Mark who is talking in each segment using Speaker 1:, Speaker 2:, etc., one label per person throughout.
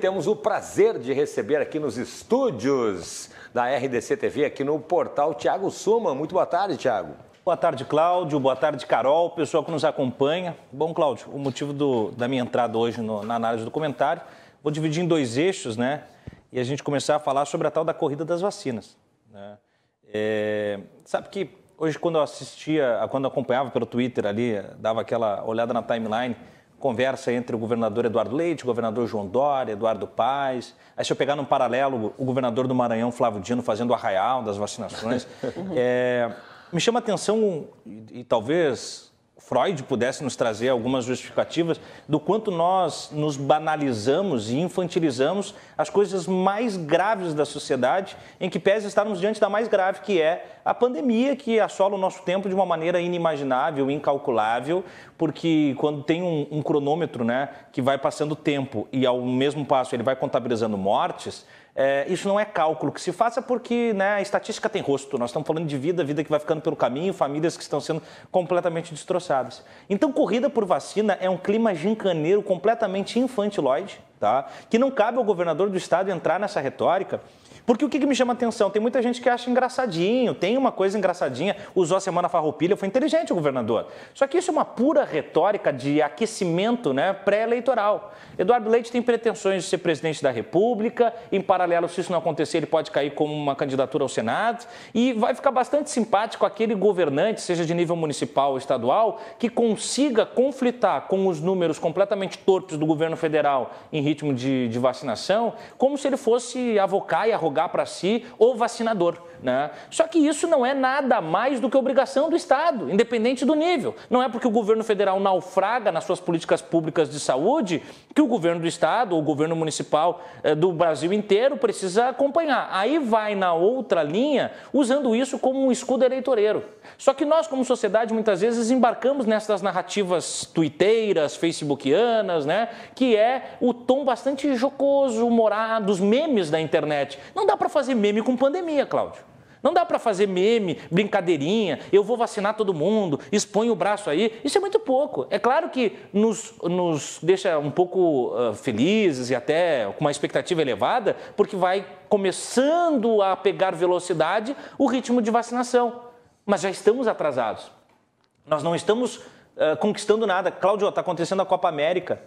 Speaker 1: Temos o prazer de receber aqui nos estúdios da RDC TV, aqui no portal Tiago Suma. Muito boa tarde, Tiago. Boa tarde, Cláudio. Boa tarde, Carol, pessoal que nos acompanha. Bom, Cláudio, o motivo do, da minha entrada hoje no, na análise do comentário, vou dividir em dois eixos, né? E a gente começar a falar sobre a tal da corrida das vacinas. Né? É, sabe que hoje, quando eu assistia, quando eu acompanhava pelo Twitter ali, dava aquela olhada na timeline, conversa entre o governador Eduardo Leite, o governador João Dória, Eduardo Paes. Aí se eu pegar num paralelo, o governador do Maranhão, Flávio Dino, fazendo o arraial das vacinações. é, me chama a atenção, e, e talvez Freud pudesse nos trazer algumas justificativas do quanto nós nos banalizamos e infantilizamos as coisas mais graves da sociedade, em que pese estarmos diante da mais grave, que é a pandemia que assola o nosso tempo de uma maneira inimaginável, incalculável, porque quando tem um, um cronômetro né, que vai passando o tempo e ao mesmo passo ele vai contabilizando mortes, é, isso não é cálculo que se faça porque né, a estatística tem rosto. Nós estamos falando de vida, vida que vai ficando pelo caminho, famílias que estão sendo completamente destroçadas. Então, corrida por vacina é um clima gincaneiro completamente infantiloide tá? Que não cabe ao governador do estado entrar nessa retórica, porque o que, que me chama atenção? Tem muita gente que acha engraçadinho, tem uma coisa engraçadinha, usou a semana farroupilha, foi inteligente o governador. Só que isso é uma pura retórica de aquecimento, né, pré-eleitoral. Eduardo Leite tem pretensões de ser presidente da República, em paralelo, se isso não acontecer, ele pode cair como uma candidatura ao Senado e vai ficar bastante simpático aquele governante, seja de nível municipal ou estadual, que consiga conflitar com os números completamente torpes do governo federal em ritmo de, de vacinação como se ele fosse avocar e arrogar para si o vacinador. Né? Só que isso não é nada mais do que obrigação do Estado, independente do nível. Não é porque o governo federal naufraga nas suas políticas públicas de saúde que o governo do Estado ou o governo municipal eh, do Brasil inteiro precisa acompanhar. Aí vai na outra linha usando isso como um escudo eleitoreiro. Só que nós, como sociedade, muitas vezes embarcamos nessas narrativas tuiteiras, facebookianas, né? que é o tom tom bastante jocoso, humorado, os memes da internet. Não dá para fazer meme com pandemia, Cláudio. Não dá para fazer meme, brincadeirinha, eu vou vacinar todo mundo, expõe o braço aí. Isso é muito pouco. É claro que nos, nos deixa um pouco uh, felizes e até com uma expectativa elevada, porque vai começando a pegar velocidade o ritmo de vacinação. Mas já estamos atrasados. Nós não estamos uh, conquistando nada. Cláudio, está acontecendo a Copa América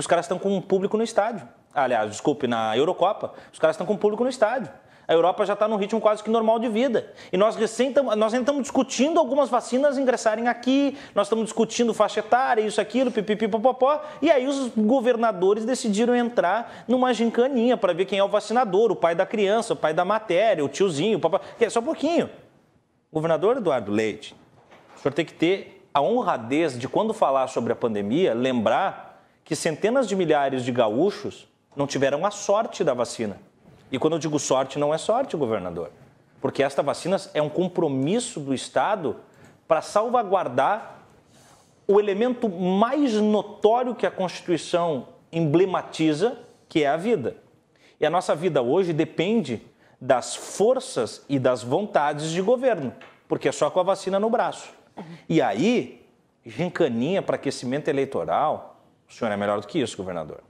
Speaker 1: os caras estão com um público no estádio. Aliás, desculpe, na Eurocopa, os caras estão com um público no estádio. A Europa já está num ritmo quase que normal de vida. E nós recém nós estamos discutindo algumas vacinas ingressarem aqui, nós estamos discutindo faixa etária, isso, aquilo, pipipipopopó. E aí os governadores decidiram entrar numa gincaninha para ver quem é o vacinador, o pai da criança, o pai da matéria, o tiozinho, o papá. É só um pouquinho. Governador Eduardo Leite, o senhor tem que ter a honradez de, quando falar sobre a pandemia, lembrar que centenas de milhares de gaúchos não tiveram a sorte da vacina. E quando eu digo sorte, não é sorte, governador, porque esta vacina é um compromisso do Estado para salvaguardar o elemento mais notório que a Constituição emblematiza, que é a vida. E a nossa vida hoje depende das forças e das vontades de governo, porque é só com a vacina no braço. E aí, rincaninha para aquecimento eleitoral, o senhor é melhor do que isso, governador.